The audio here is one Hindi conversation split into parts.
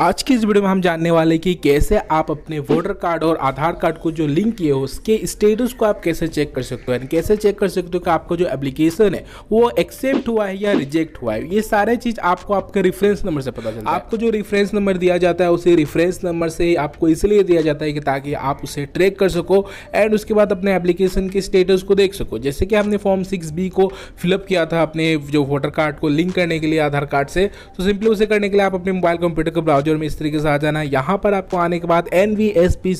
आज की इस वीडियो में हम जानने वाले कि कैसे आप अपने वोटर कार्ड और आधार कार्ड को जो लिंक किए हो उसके स्टेटस को आप कैसे चेक कर सकते हो कैसे चेक कर सकते हो कि आपका जो एप्लीकेशन है वो एक्सेप्ट हुआ है या रिजेक्ट हुआ है ये सारे चीज़ आपको आपके रेफरेंस नंबर से पता चलता है आपको जो रेफरेंस नंबर दिया जाता है उसे रेफरेंस नंबर से आपको इसलिए दिया जाता है कि ताकि आप उसे ट्रैक कर सको एंड उसके बाद अपने एप्लीकेशन के स्टेटस को देख सको जैसे कि हमने फॉर्म सिक्स बी को फिलअप किया था अपने जो वोटर कार्ड को लिंक करने के लिए आधार कार्ड से तो सिंपली उसे करने के लिए आप अपने मोबाइल कंप्यूटर को ब्राउज बाजूर में इस तरीके से आ जाना है यहाँ पर आपको आने के बाद एन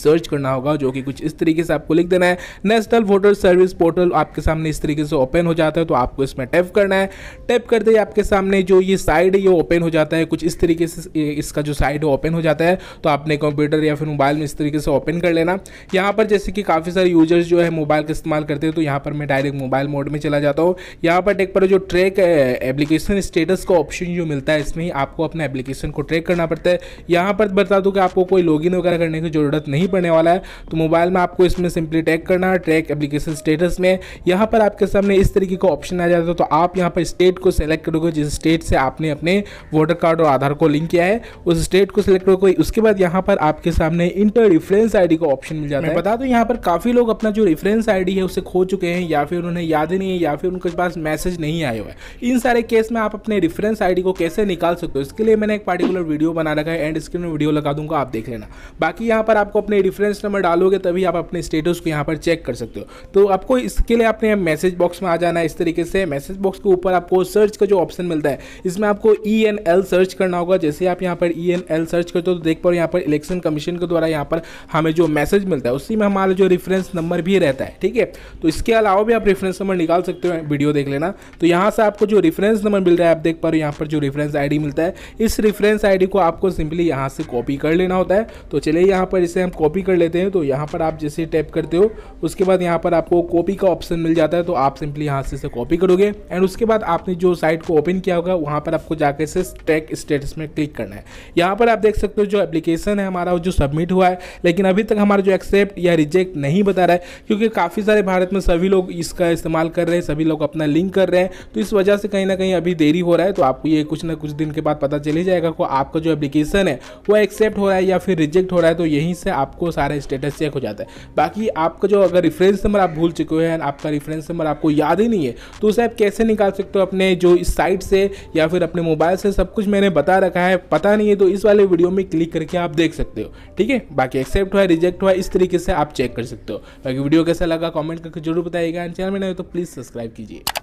सर्च करना होगा जो कि कुछ इस तरीके से आपको लिख देना है नेशनल वोटर सर्विस पोर्टल आपके सामने इस तरीके से ओपन हो जाता है तो आपको इसमें टैप करना है टैप करते ही आपके सामने जो ये साइड है ये ओपन हो जाता है कुछ इस तरीके से इसका जो साइड है ओपन हो जाता है तो आपने कंप्यूटर या फिर मोबाइल में इस तरीके से ओपन कर लेना यहाँ पर जैसे कि काफ़ी सारे यूजर्स जो है मोबाइल का इस्तेमाल करते हैं तो यहाँ पर मैं डायरेक्ट मोबाइल मोड में चला जाता हूँ यहाँ पर टेक पर जो ट्रैक एप्लीकेशन स्टेटस का ऑप्शन जो मिलता है इसमें ही आपको अपने एप्लीकेशन को ट्रैक करना पड़ता है है यहाँ पर बता दूँ कि आपको कोई लॉगिन वगैरह करने की ज़रूरत नहीं पड़ने वाला है तो मोबाइल में आपको इसमें सिंपली टैग करना है ट्रैक एप्लीकेशन स्टेटस में यहाँ पर आपके सामने इस तरीके का ऑप्शन आ जाता है तो आप यहाँ पर स्टेट को सेलेक्ट करोगे जिस स्टेट से आपने अपने वोटर कार्ड और आधार को लिंक किया है उस स्टेट को सिलेक्ट करोगे उसके बाद यहाँ पर आपके सामने इंटर रिफरेंस आईडी का ऑप्शन मिल जाता है बता दो यहाँ पर काफ़ी लोग अपना जो रिफरेंस आईडी है उसे खो चुके हैं या फिर उन्हें याद ही नहीं है या फिर उनके पास मैसेज नहीं आया हुआ है इन सारे केस में आप अपने रिफरेंस आई को कैसे निकाल सकते हो इसके लिए मैंने एक पार्टिकुलर वीडियो बना लगा है एंड स्क्रीन में वीडियो लगा दूंगा आप देख लेना बाकी यहाँ पर आपको अपने रेफरेंस नंबर डालोगे तभी आप अपने स्टेटस को यहाँ पर चेक कर सकते हो तो आपको इसके लिए आपने मैसेज बॉक्स में आ जाना है इस तरीके से मैसेज बॉक्स के ऊपर आपको सर्च का जो ऑप्शन मिलता है इसमें आपको ई एन एल सर्च करना होगा जैसे आप यहाँ पर ई एन एल सर्च करते हो तो देख पाओ यहाँ पर इलेक्शन कमीशन के द्वारा यहाँ पर हमें जो मैसेज मिलता है उसी में हमारा जो रेफरेंस नंबर भी रहता है ठीक है तो इसके अलावा भी आप रेफरेंस नंबर निकाल सकते हो वीडियो देख लेना तो यहाँ से आपको जो रेफरेंस नंबर मिल रहा है आप देख पा रहे हो यहाँ पर जो रेफरेंस आईडी मिलता है इस रेफरेंस आईडी को आपको सिंपली यहाँ से कॉपी कर लेना होता है तो चलिए यहाँ पर इसे हम कॉपी कर लेते हैं तो यहाँ पर आप जैसे टैप करते हो उसके बाद यहाँ पर आपको कॉपी का ऑप्शन मिल जाता है तो आप सिंपली यहाँ से इसे कॉपी करोगे एंड उसके बाद आपने जो साइट को ओपन किया होगा वहाँ पर आपको जाकर इसे ट्रैक स्टेटस में क्लिक करना है यहाँ पर आप देख सकते हो जो एप्लीकेशन है हमारा जो सबमिट हुआ है लेकिन अभी तक हमारा जो एक्सेप्ट या रिजेक्ट नहीं बता रहा है क्योंकि काफ़ी सारे भारत में सभी लोग इसका इस्तेमाल कर रहे हैं सभी लोग अपना लिंक कर रहे हैं तो इस वजह से कहीं ना कहीं अभी देरी हो रहा है तो आपको ये कुछ ना कुछ दिन के बाद पता चल ही जाएगा को आपका जो एप्लीकेशन कंडीशन है वो एक्सेप्ट हो रहा है या फिर रिजेक्ट हो रहा है तो यहीं से आपको सारा स्टेटस चेक हो जाता है बाकी आपका जो अगर रेफरेंस नंबर आप भूल चुके हैं आपका रेफरेंस नंबर आपको याद ही नहीं है तो उसे आप कैसे निकाल सकते हो अपने जो इस साइट से या फिर अपने मोबाइल से सब कुछ मैंने बता रखा है पता नहीं है तो इस वाले वीडियो में क्लिक करके आप देख सकते हो ठीक है बाकी एक्सेप्ट हुआ रिजेक्ट हुआ इस तरीके से आप चेक कर सकते हो बाकी वीडियो कैसा लगा कॉमेंट करके जरूर बताइएगा चैनल में नहीं तो प्लीज़ सब्सक्राइब कीजिए